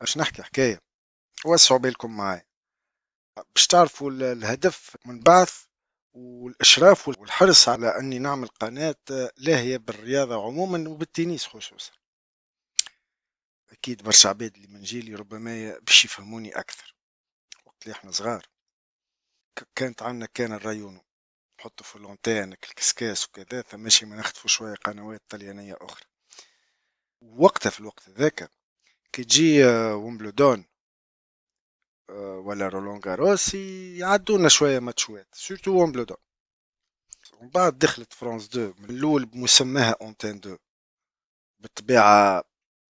باش نحكي حكايه وسعوا بالكم معايا باش تعرفوا الهدف من بعث والاشراف والحرص على اني نعمل قناه لاهيه بالرياضه عموما وبالتنس خصوصا اكيد برشا عباد اللي من جيلي ربما باش يفهموني اكثر وقت اللي احنا صغار كانت عندنا كان الريون نحطو في لونتين الكسكاس وكذا فماشي ما نخطفوا شويه قنوات طليانيه اخرى وقتها في الوقت ذاك كي تجي ومبلودون ولا رولون غاروس يعدونا شويه ماتشوات سورتو ومبلودون ومن بعد دخلت فرانس 2 من الاول بمسماها اونتين 2 بالطبيعه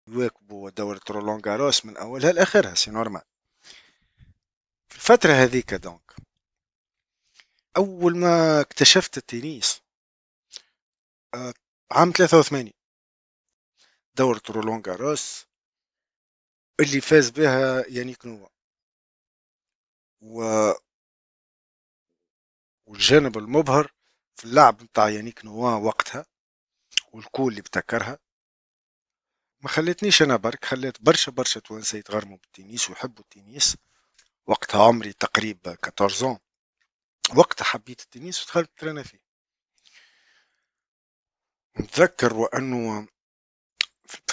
يواكبوا دورة رولون غاروس من اولها لاخرها سي نورمال في الفتره هذيك دونك اول ما اكتشفت التنس آه، عام 83 دورة رولون غاروس اللي فاز بها يانيك نوا و والجانب المبهر في اللعب نتاع يانيك نوا وقتها والكول اللي ابتكرها ما خلتنيش انا برك خلت برشا برشا توانسه يتغرموا بالتنس ويحبوا التنس وقتها عمري تقريبا 14 وقتها حبيت التنس ودخلت ترانا فيه نتذكر وانه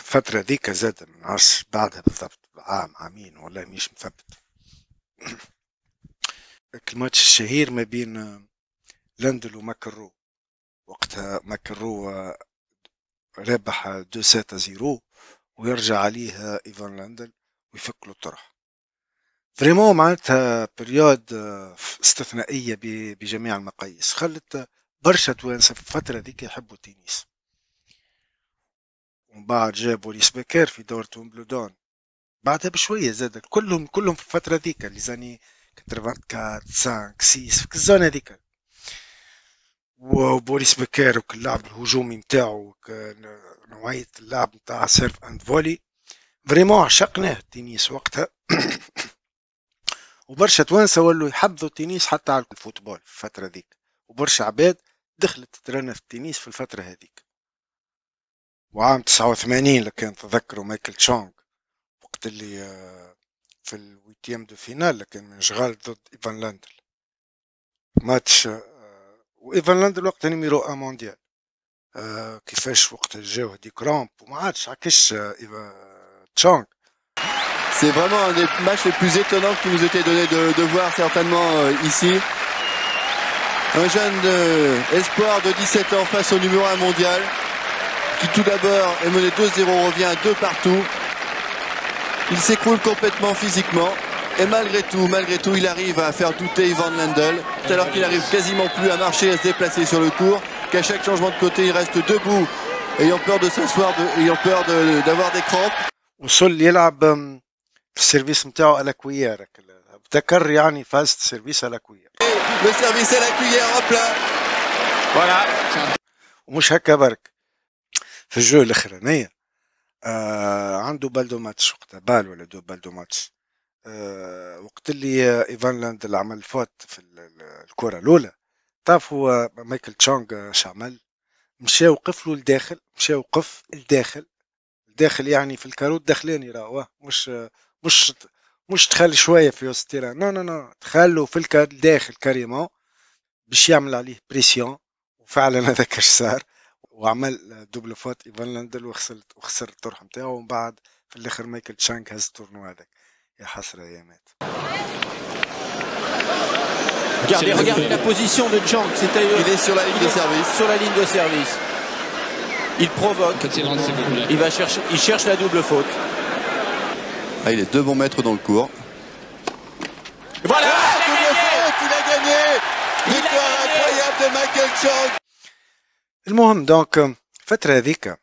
الفترة ذيك زاد من عرش بعدها بالضبط عام عامين والله مش مثبت الماتش الشهير ما بين لندل وماكرو وقتها ماكرو رابح دو ساتا زيرو ويرجع عليها ايفان لندل ويفك له الطرح فريمون معناتها بريود استثنائيه بجميع المقاييس خلت برشا توانسه في الفتره ذيك يحبوا التنس ومن بعد جاء بوليس بكير في دورة ومبلودون بعدها بشوية زاد كلهم كلهم في الفترة ذيك اللي زاني 84 5 6 في الزون هذيك بكير وكل اللعب الهجومي نتاعو نوعية اللعب نتاع سيرف اند فولي فريمون عشقناه التنس وقتها وبرشا توانسة ولوا يحبذوا التنس حتى على الفوتبول في الفترة ذيك وبرشا عباد دخلت تترنى في التنس في الفترة هذيك وعام 89 اللي كان تذكره مايكل تشونغ وقت اللي في الويتيام دو فينال اللي كان من شغال ضد ايفان لاندل ماتش وايفان لاندل وقت نيميرو ان مونديال كيفاش وقت جاو هدي كرامب وما عادش عكش تشونغ C'est vraiment un des matchs les plus étonnants qui nous était donné de, de voir certainement ici. Un jeune de, espoir de 17 ans face au numéro 1 mondial qui tout d'abord est mené 2-0, revient à 2 partout. Il s'écroule complètement physiquement. Et malgré tout, malgré tout, il arrive à faire douter Ivan Lendl, alors qu'il arrive quasiment plus à marcher, à se déplacer sur le cours, qu'à chaque changement de côté, il reste debout, ayant peur de s'asseoir, ayant peur d'avoir des crampes. وصل يلعب في السيرفيس نتاعو على le يعني فاز سيرفيس على Voilà. ومش هكا برك في الجو الاخرانيه آه عنده بالدو ماتش وقتها بال ولا دو بالدو ماتش آه وقت اللي ايفان لاند عمل فوت في الكره الاولى طاف هو مايكل تشونغ شعمل مشى وقف له الداخل مشى وقف الداخل الداخل يعني في الكاروت داخلاني راهو مش مش مش تخلي شويه في وسط التيران نو نو نو تخلو في الداخل داخل كاريمون باش يعمل عليه بريسيون وفعلا هذاك اش صار وعمل دوبل فوت ايفان لاندل وخسرت وخسر الطرح نتاعو ومن بعد في الاخر مايكل تشانك هز التورنوا هذاك يا حسره يا مات Regardez, regardez la position de Chang, cest à euh, il est sur la ligne de service. Sur la ligne de service. Il provoque. Il va chercher, il cherche la double faute. Ah, il est deux bons mètres dans le cours. Voilà, ah, double faute, il a gagné. Victoire incroyable de Michael Chang. المهم دونك الفتره هذيك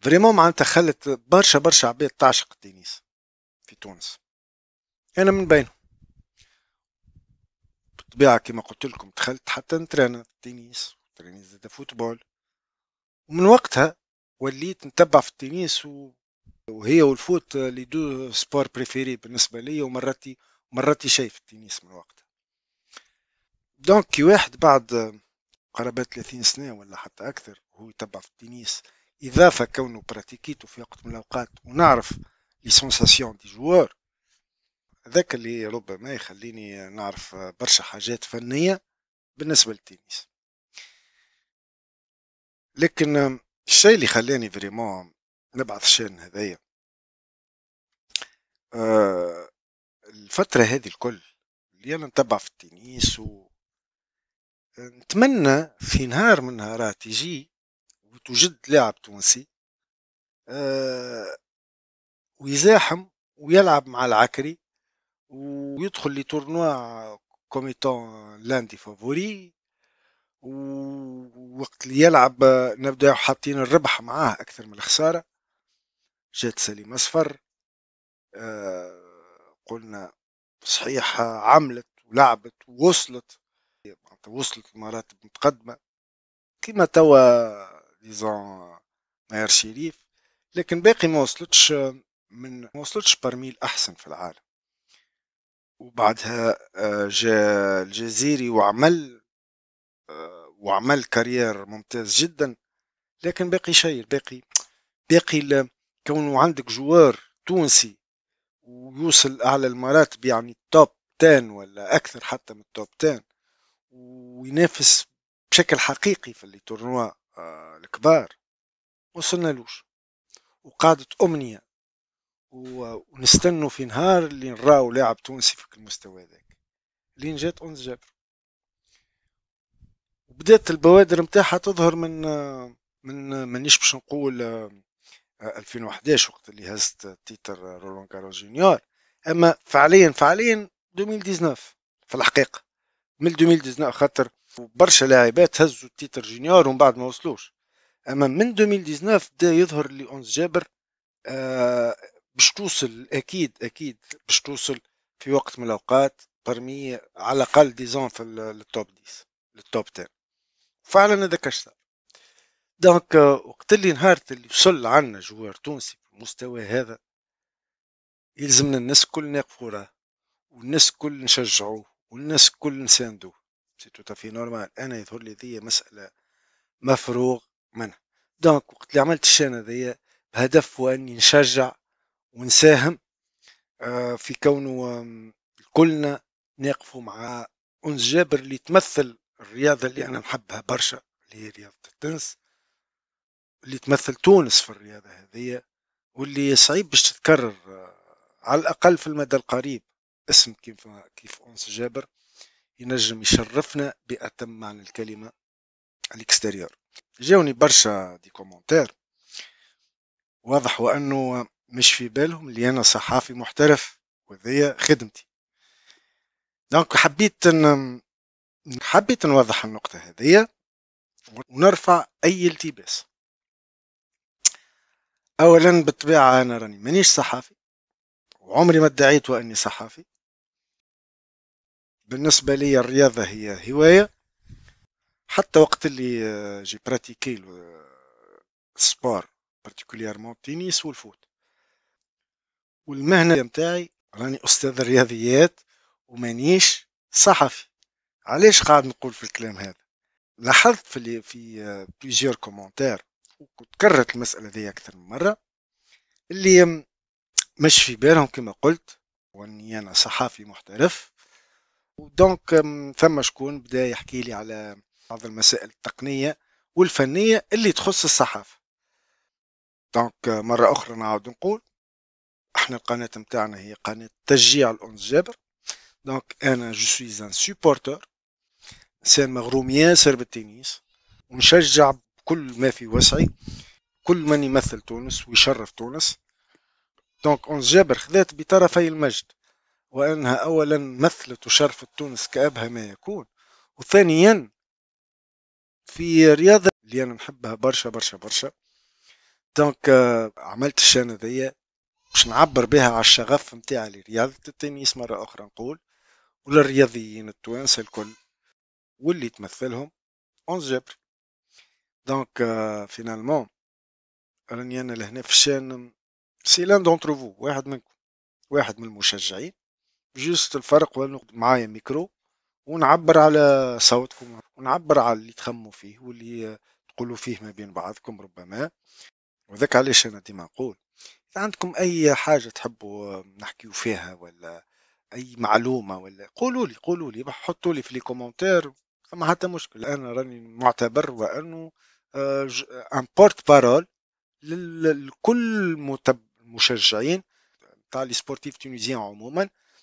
فريمون معناتها خلت برشا برشا عباد تعشق التنس في تونس انا من بينهم بالطبيعه كما قلت لكم دخلت حتى نترينا التنس تريني زاد فوتبول ومن وقتها وليت نتبع في التنس و... وهي والفوت لي دو سبور بريفيري بالنسبه لي ومراتي مراتي شايف في التنس من وقتها دونك كي واحد بعد قرابة 30 سنة ولا حتى أكثر وهو يتبع في التنس إضافة كونه براتيكيته في وقت من الأوقات ونعرف لي سونساسيون دي جوار هذاك اللي ربما يخليني نعرف برشا حاجات فنية بالنسبة للتنس لكن الشيء اللي خلاني فريمون نبعث الشان هذايا آه، الفترة هذه الكل اللي أنا نتبع في التنس و نتمنى في نهار من نهارات يجي وتوجد لاعب تونسي آه، ويزاحم ويلعب مع العكري ويدخل لتورنوا كوميتون لاندي فافوري ووقت اللي يلعب نبداو حاطين الربح معاه اكثر من الخساره جات سليم اصفر آه، قلنا صحيح عملت ولعبت ووصلت معناتها وصلت لمراتب متقدمة كيما توا ديزون ماهر شريف لكن باقي ما وصلتش من ما وصلتش برمي الأحسن في العالم وبعدها آه، جاء الجزيري وعمل آه، وعمل كارير ممتاز جدا لكن باقي شيء باقي باقي كونه عندك جوار تونسي ويوصل اعلى المراتب يعني التوب 10 ولا اكثر حتى من التوب 10 وينافس بشكل حقيقي في اللي تورنوا آه، الكبار وصلنا لوش وقعدت أمنية ونستنوا في نهار اللي نراو لاعب تونسي في المستوى ذاك لين جات أونز جابر وبدات البوادر نتاعها تظهر من آه، من آه، مانيش باش نقول 2011 وقت اللي هزت تيتر رولان كارو جونيور اما فعليا فعليا 2019 في الحقيقه من 2019 خاطر برشا لاعبات هزوا التيتر جونيور ومن بعد ما وصلوش اما من 2019 بدا يظهر لي اونز جابر آه باش توصل اكيد اكيد باش توصل في وقت من الاوقات برمي على الاقل ديزون في التوب 10 للتوب 10 فعلا هذا كاش صار دونك آه، وقت اللي نهارت اللي وصل عندنا جوار تونسي بالمستوى هذا يلزمنا الناس كل نقفوا وراه والناس كل نشجعوه والناس الكل نساندوه سي تو تافي نورمال انا يظهر لي ذي مساله مفروغ منها دونك وقت اللي عملت الشان هذايا بهدف هو اني نشجع ونساهم آه، في كونه كلنا نقفوا مع انس جابر اللي تمثل الرياضه اللي انا نحبها برشا اللي هي رياضه التنس اللي تمثل تونس في الرياضه هذه واللي صعيب باش تتكرر آه، على الاقل في المدى القريب اسم كيف كيف أنس جابر ينجم يشرفنا بأتم معنى الكلمة الاكستيريور جاوني برشا دي كومنتير واضح وأنه مش في بالهم اللي أنا صحافي محترف وذي خدمتي دونك حبيت ان حبيت نوضح النقطة هذه ونرفع أي التباس أولا بالطبيعة أنا راني مانيش صحافي وعمري ما ادعيت وأني صحافي بالنسبة لي الرياضة هي هواية حتى وقت اللي آه، جي براتيكي السبور آه، بارتيكوليرمون التنس والفوت والمهنة متاعي راني أستاذ الرياضيات ومانيش صحفي علاش قاعد نقول في الكلام هذا لاحظت في في آه، بليزيور كومونتير وتكررت المسألة دي أكثر من مرة اللي مش في بالهم كما قلت واني أنا صحافي محترف ودونك euh, ثم شكون بدا يحكي لي على بعض المسائل التقنيه والفنيه اللي تخص الصحافه دونك euh, مره اخرى نعاود نقول احنا القناه نتاعنا هي قناه تشجيع الانس جابر دونك انا جو سويز ان سوبورتور انسان مغروم ياسر بالتنس ونشجع بكل ما في وسعي كل من يمثل تونس ويشرف تونس دونك انس جابر خذات بطرفي المجد وأنها أولا مثلت وشرفت تونس كأبهى ما يكون وثانيا في رياضة اللي أنا نحبها برشا برشا برشا دونك آه، عملت الشان ذي باش نعبر بها على الشغف نتاعي لرياضة التنس مرة أخرى نقول وللرياضيين التوانسة الكل واللي تمثلهم أونز جبر دونك فينالمون آه، راني أنا لهنا في الشان سي لان دونتر فو واحد منكم واحد من المشجعين جوست الفرق وناخد معايا ميكرو ونعبر على صوتكم ونعبر على اللي تخموا فيه واللي تقولوا فيه ما بين بعضكم ربما وذاك علاش انا ديما نقول اذا عندكم اي حاجه تحبوا نحكيوا فيها ولا اي معلومه ولا قولوا لي قولوا لي حطوا لي في لي كومونتير فما حتى مشكل انا راني معتبر وانه آه، ان بورت بارول لكل مشجعين تاع لي سبورتيف تونيزيان عموما